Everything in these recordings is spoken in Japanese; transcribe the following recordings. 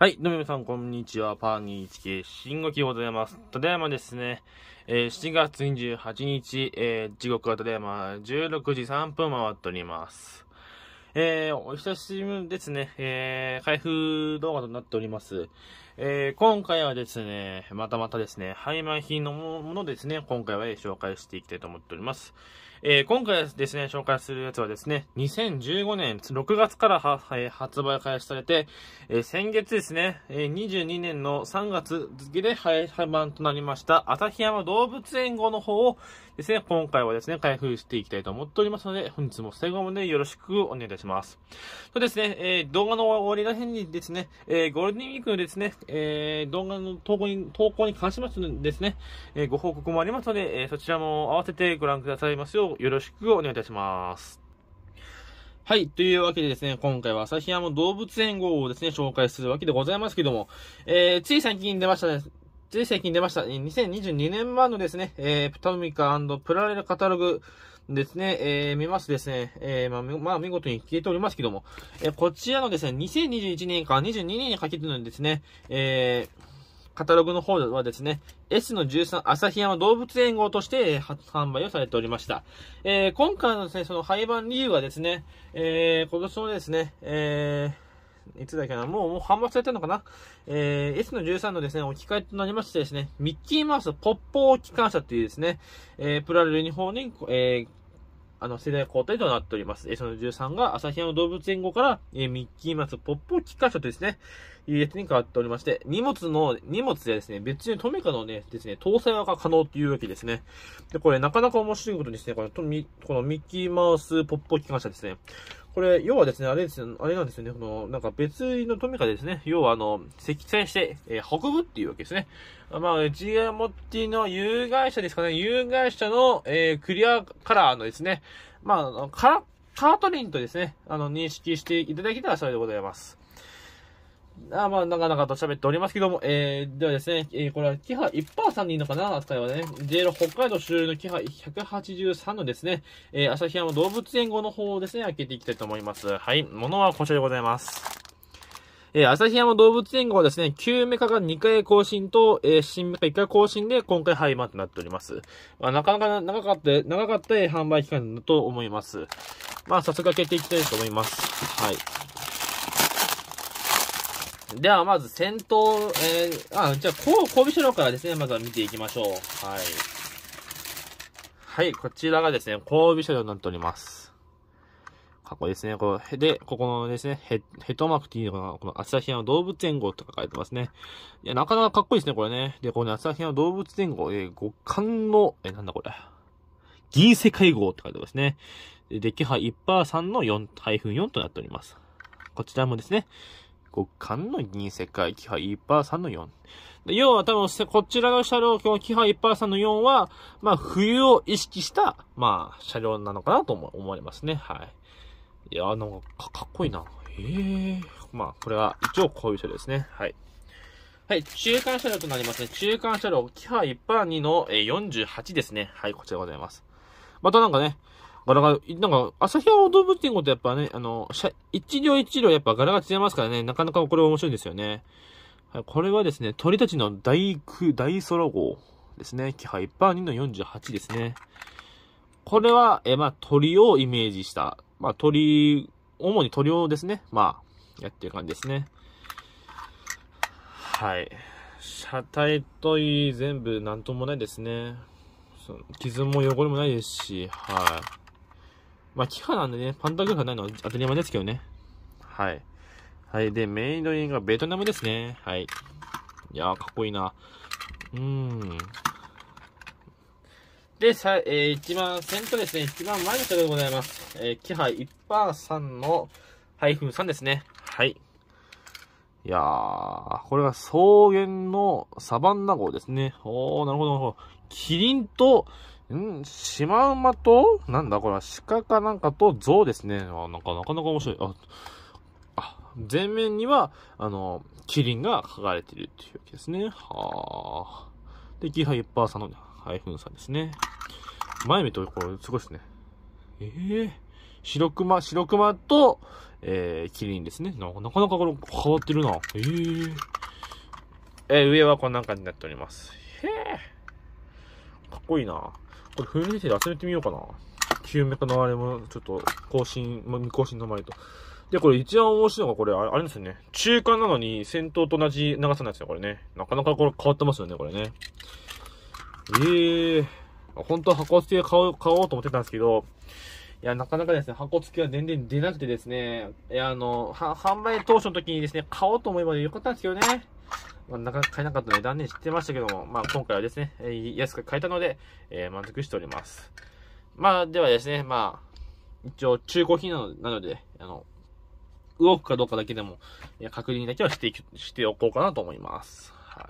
はい、どうも皆さん、こんにちは。パーニーチケ、新ごきございます。ただいまですね、えー、7月28日、えー、時刻はただいま16時3分回っております。えー、お久しぶりですね、えー、開封動画となっております。えー、今回はですね、またまたですね、廃盤品のものですね、今回は紹介していきたいと思っております。えー、今回ですね、紹介するやつはですね、2015年6月からは、発売開始されて、えー、先月ですね、え22年の3月付で廃盤となりました、旭山動物園号の方を、ですね、今回はですね、開封していきたいと思っておりますので、本日も最後までよろしくお願いいたします。そうですね、えー、動画の終わりらへんにですね、えー、ゴールデンウィークのですね、えー、動画の投稿に、投稿に関しましてですね、えー、ご報告もありますので、えー、そちらも合わせてご覧くださいますよう、よろしくお願いいたします。はい。というわけでですね、今回は日山動物園号をですね、紹介するわけでございますけども、えー、つい最近出ましたね、つい最近出ました、2022年版のですね、えー、プタミカプラレルカタログですね、えー、見ますですね、えー、まあ、まあ、見事に消えておりますけども、えー、こちらのですね、2021年から22年にかけてのですね、えー、カタログの方はですね、S の13旭山動物園号として、販売をされておりました。えー、今回のですね、その廃盤理由はですね、えー、今年のですね、えー、いつだっけな、もう、もう販売されてるのかなえー、S の13のですね、置き換えとなりましてですね、ミッキーマウスポッポー機関車というですね、えー、プラレルームに、えー、あの、世代交代となっております。S の13が日山動物園後から、えー、ミッキーマウスポッポー機関車とですね、いうやつに変わっておりまして、荷物の、荷物やですね、別にトメカのね、ですね、搭載が可能というわけですね。で、これなかなか面白いことですね、この、このミッキーマウスポッポー機関車ですね。これ、要はですね、あれですよ、あれなんですよね、この、なんか別の富がですね、要はあの、積載して、えー、部っていうわけですね。まあ、うちが持っての有害者ですかね、有害者の、えー、クリアカラーのですね、まあ、カラ、カートリンとですね、あの、認識していただけたらそれでございます。あまあ、なかなかと喋っておりますけども、えー、ではですね、えー、これは、キハ1%でいいのかな扱いはね、JL 北海道主流のキハ183のですね、えー、旭山動物園号の方をですね、開けていきたいと思います。はい、ものはこちらでございます。えー、旭山動物園号はですね、9メカが2回更新と、えー、新メカ1回更新で、今回廃盤となっております。まあ、なかなか長かった、長かった販売期間だと思います。まあ、早速開けていきたいと思います。はい。では、まず先頭、えー、あ、じゃあ、こう、こびしろからですね、まずは見ていきましょう。はい。はい、こちらがですね、交尾車両になっております。かっこいいですね、こう、で、ここのですね、ヘヘトマクティーのこの、朝日は動物園号とか書いてますね。いや、なかなかかっこいいですね、これね。で、この朝日は動物園号、えー、五冠の、えー、なんだこれ。銀世界号って書いてますね。で、デッキ波1の4、ハイフン4となっております。こちらもですね、極巻の銀世界、キハ1%の4。で、要は多分、こちらの車両、今日キハ1%の4は、まあ、冬を意識した、まあ、車両なのかなと思、思れますね。はい。いや、あの、か、かっこいいな。ええー、まあ、これは、一応こういう車両ですね。はい。はい、中間車両となりますね。中間車両、キハ1%、2の48ですね。はい、こちらでございます。またなんかね、柄が、なんか、朝日山動物園ごとやっぱね、あの、一両一両やっぱ柄が違いますからね、なかなかこれ面白いんですよね。はい、これはですね、鳥たちの大空、大空号ですね。気配パー2の48ですね。これは、え、まあ、鳥をイメージした、まあ、鳥、主に鳥をですね、まあ、やってる感じですね。はい。車体といい、全部なんともないですね。傷も汚れもないですし、はい。まあ、キハなんでね、パンダグーフないのは当たり前ですけどね。はい。はい。で、メイドインがベトナムですね。はい。いやー、かっこいいな。うーん。で、さ、えー、一番先頭ですね。一番前の人でございます。えー、キハ1%のハイフン3ですね。はい。いやー、これが草原のサバンナ号ですね。おー、なるほど、なるほど。キリンと、んシマウマと、なんだこれは、鹿かなんかと象ですね。あ、なんか、なかなか面白い。あ、あ、前面には、あの、キリンが書かれているっていうわけですね。はあ。で、ギハゲッパーさんの、ハイフンさんですね。前見と、これ、すごいですね。ええー、白熊、白熊と、えー、キリンですね。なかなかこれ変わってるな。ええー、えー、上はこんな感じになっております。へえ。かっこいいな。これフルリで集めてみようかな。9メカのあれも、ちょっと、更新、まあ、未更新の前と。で、これ一番面白いのが、これ、あれですよね。中間なのに、先頭と同じ長さなんですよ、これね。なかなかこれ変わってますよね、これね。ええー。本当は箱付きで買おう、買おうと思ってたんですけど、いや、なかなかですね、箱付きは全然出なくてですね、いや、あの、販売当初の時にですね、買おうと思えばよかったんですけどね。まあ、なかなか買えなかったので断念してましたけども、まあ、今回はですね、えー、安く買えたので、えー、満足しております。まあ、ではですね、まあ、一応中古品なのので、あの、動くかどうかだけでも、確認だけはしてしておこうかなと思います。はい。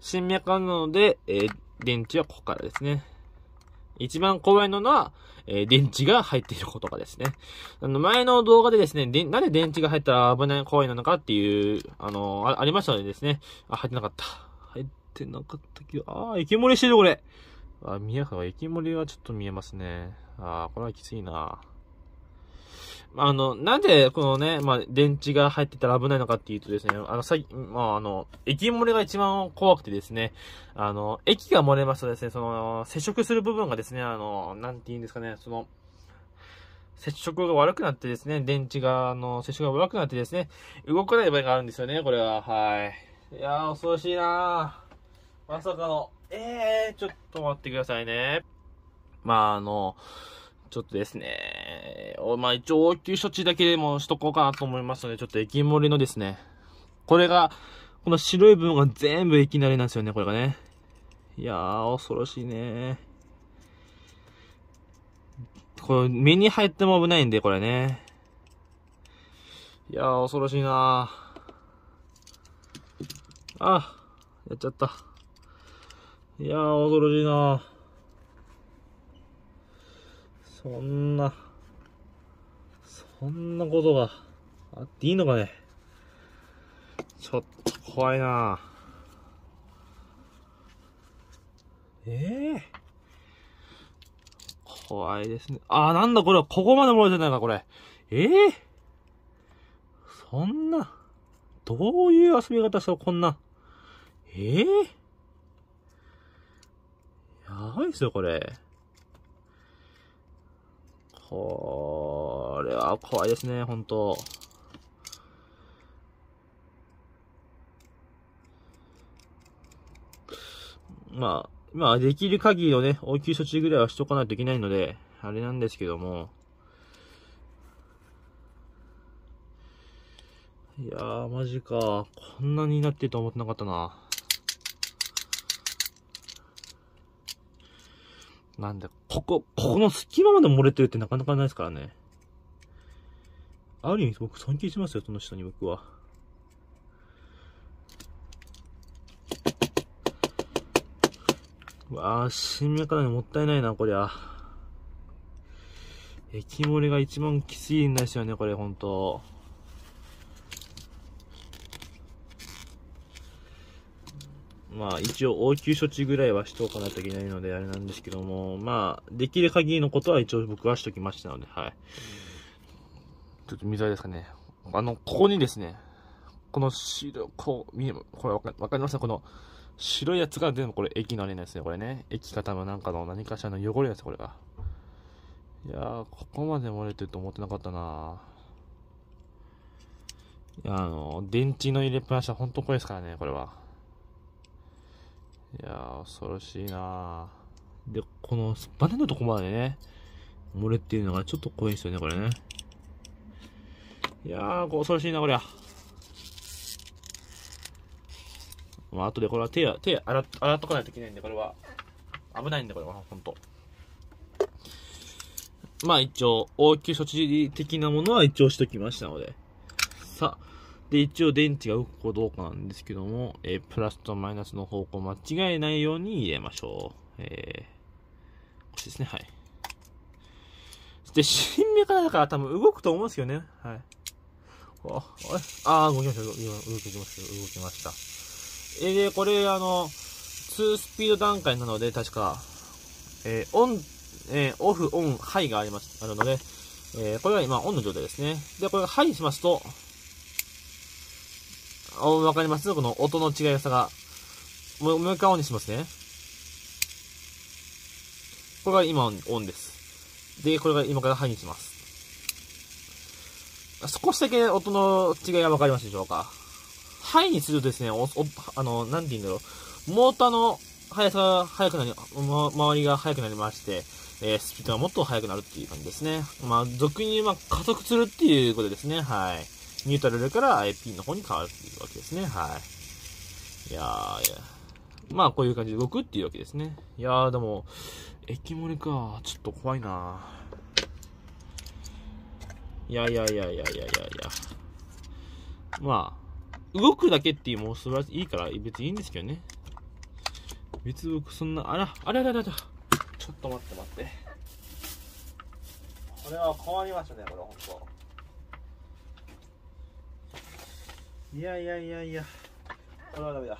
新脈なので、えー、電池はここからですね。一番怖いのは、えー、電池が入っていることがですね。あの、前の動画でですね、で、なんで電池が入ったら危ない行為なのかっていう、あのあ、ありましたのでですね。あ、入ってなかった。入ってなかったけど、あー、液漏れしてるこれ。あ、見えなか液漏れはちょっと見えますね。あー、これはきついな。あの、なんで、このね、まあ、電池が入ってたら危ないのかっていうとですね、あの、さまあ、あの、液漏れが一番怖くてですね、あの、液が漏れますとですね、その、接触する部分がですね、あの、なんて言うんですかね、その、接触が悪くなってですね、電池が、あの、接触が悪くなってですね、動かない場合があるんですよね、これは。はい。いやー、恐ろしいなー。まさかの、えー、ちょっと待ってくださいね。まあ、あの、ちょっとですね、まあ一応応急処置だけでもしとこうかなと思いますので、ちょっと駅盛りのですね、これが、この白い部分が全部駅慣れなんですよね、これがね。いやー、恐ろしいねこれ、目に入っても危ないんで、これね。いやー、恐ろしいなあ、やっちゃった。いやー、恐ろしいなぁ。そんな、そんなことがあっていいのかね。ちょっと怖いなええー、怖いですね。あなんだこれは、ここまで漏れてないか、これ。ええー、そんな、どういう遊び方したこんな。ええー、やばいっすよ、これ。これは怖いですね、本当まあ、まあ、できる限りのね、応急処置ぐらいはしとかないといけないので、あれなんですけども。いやー、マジか。こんなになってると思ってなかったな。なんだ、ここ、ここの隙間まで漏れてるってなかなかないですからね。ある意味僕尊敬しますよ、その人に僕は。うわあ、新芽からもったいないな、こりゃ。液漏れが一番きついんですよね、これ、ほんと。まあ一応応急処置ぐらいはしておかないといけないのであれなんですけども、まあできる限りのことは一応僕はしときましたので、はい。ちょっと水あれですかね。あの、ここにですね、この白、こう、見え、これわかかりますかこの白いやつが全部これ液のあれなんですね、これね。液か多分なんかの何かしらの汚れです、これが。いやー、ここまで漏れてると思ってなかったなあの、電池の入れっぱなしは本当怖いですからね、これは。いや恐ろしいなで、この、バネのとこまでね、漏れていのがちょっと怖いですよね、これね。いやー、恐ろしいな、こりゃ。まあ、後でこれは手、手洗、洗っとかないといけないんで、これは。危ないんで、これは、ほんと。まあ、一応、応急処置的なものは一応しときましたので。さあ、で、一応電池が動くかどうかなんですけども、えプラスとマイナスの方向間違えないように入れましょう。えこっですね、はい。で、新芽からだから多分動くと思うんですよね。はい。あ、あ、あ動きました、動きました、動きました。えで、これ、あの、2スピード段階なので、確か、えー、オン、えー、オフ、オン、ハイがあります、あるので、えー、これは今、オンの状態ですね。で、これがハイにしますと、わかりますこの音の違いさが。もう、う一回オンにしますね。これが今オンです。で、これが今からハイにします。少しだけ音の違いがわかりますでしょうか。ハイにするとですね、おおあの、なんて言うんだろう。モーターの速さが速くなり、ま、周りが速くなりまして、えー、スピードがもっと速くなるっていう感じですね。まあ、俗に、まあ、加速するっていうことですね。はい。ニュートラルから P の方に変わるっていうわけですね。はい。いやー、いやまあ、こういう感じで動くっていうわけですね。いやー、でも、液漏れか。ちょっと怖いないやいやいやいやいやいやいや。まあ、動くだけっていうもう晴らしいいから別にいいんですけどね。別に僕そんな、あら、あらららら。ちょっと待って待って。これは困りましたね、これ、ほんと。いやいやいやいやこれはダメだい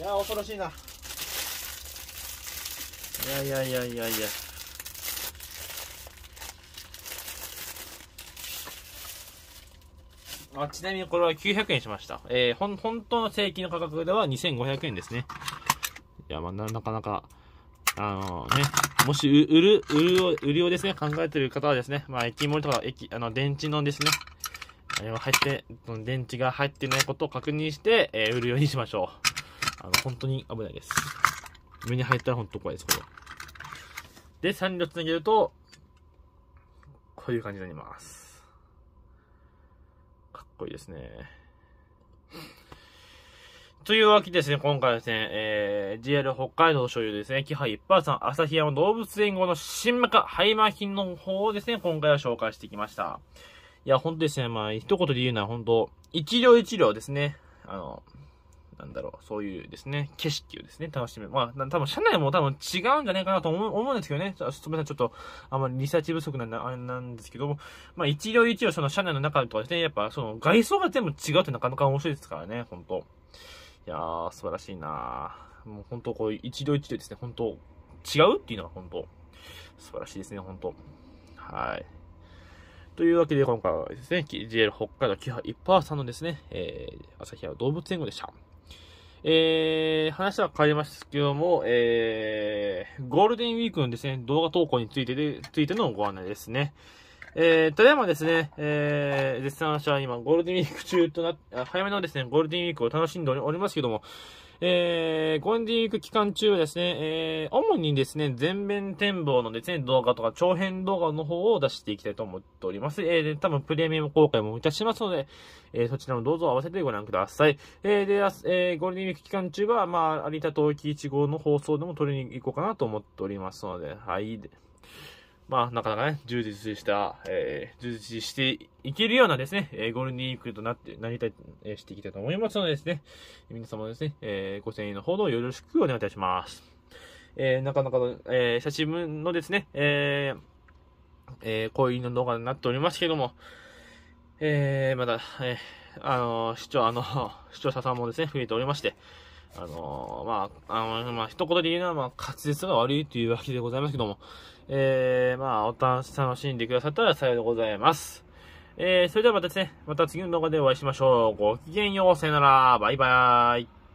や恐ろしいないやいやいやいやいやあちなみにこれは900円しました。えー、ほん、本当の正規の価格では2500円ですね。いや、まあ、なかなか、あのー、ね、もし、売る、売るりをですね、考えてる方はですね、まあ、駅盛りとか、駅、あの、電池のですね、あれは入って、電池が入ってないことを確認して、えー、売るようにしましょう。あの、本当に危ないです。目に入ったら本当怖いです、これ。で、3両つなげると、こういう感じになります。かっこいいですね。というわけですね、今回はですね、えー、JR 北海道所有ですね、キハ一般さん、旭山動物園後の新馬化、マー品の方をですね、今回は紹介してきました。いや、本当ですね、まあ、一言で言うのは本当、一両一両ですね。あの、なんだろう、そういうですね、景色をですね、楽しめる。まあ、多分、車内も多分違うんじゃないかなと思う思うんですけどね。すみません、ちょっと、あんまりリサーチ不足なんあれなんですけども、まあ、一両一両、その車内の中とかですね、やっぱ、その、外装が全部違うってなかなか面白いですからね、本当いやー、素晴らしいなもう本当こう、一両一両ですね、本当違うっていうのは本当素晴らしいですね、本当はい。というわけで、今回はですね、JL 北海道キハ一パーさんのですね、えー、朝日は動物園後でした。えー、話は変わりますけども、えー、ゴールデンウィークのですね、動画投稿についてで、ついてのご案内ですね。えー、ただいまですね、えー、絶賛者は今、ゴールデンウィーク中とな、早めのですね、ゴールデンウィークを楽しんでおりますけども、えー、ゴールデンウィーク期間中はですね、えー、主にですね、全面展望のですね、動画とか長編動画の方を出していきたいと思っております。えー、で、多分プレミアム公開もいたしますので、えー、そちらもどうぞ合わせてご覧ください。えー、で、えー、ゴールデンウィーク期間中は、まあ、有田東京1号の放送でも撮りに行こうかなと思っておりますので、はい。まあ、なかなかね、充実した、えー、充実していけるようなですね、えー、ゴールデンウィークとなって、なりたい、えー、していきたいと思いますのでですね、皆様ですね、えー、ご声援のほどよろしくお願いいたします。えー、なかなかの、えー、写真のですね、えー、えー、恋の動画になっておりますけども、えー、まだ、えー、あのー、視聴、あのー、視聴者さんもですね、増えておりまして、あのー、まあ、あの、まあ、一言で言うのは、まあ、滑舌が悪いというわけでございますけども、えー、まあ、お楽しんでくださったら幸いでございます。えー、それではまたですね、また次の動画でお会いしましょう。ごきげんよう、さよなら、バイバーイ。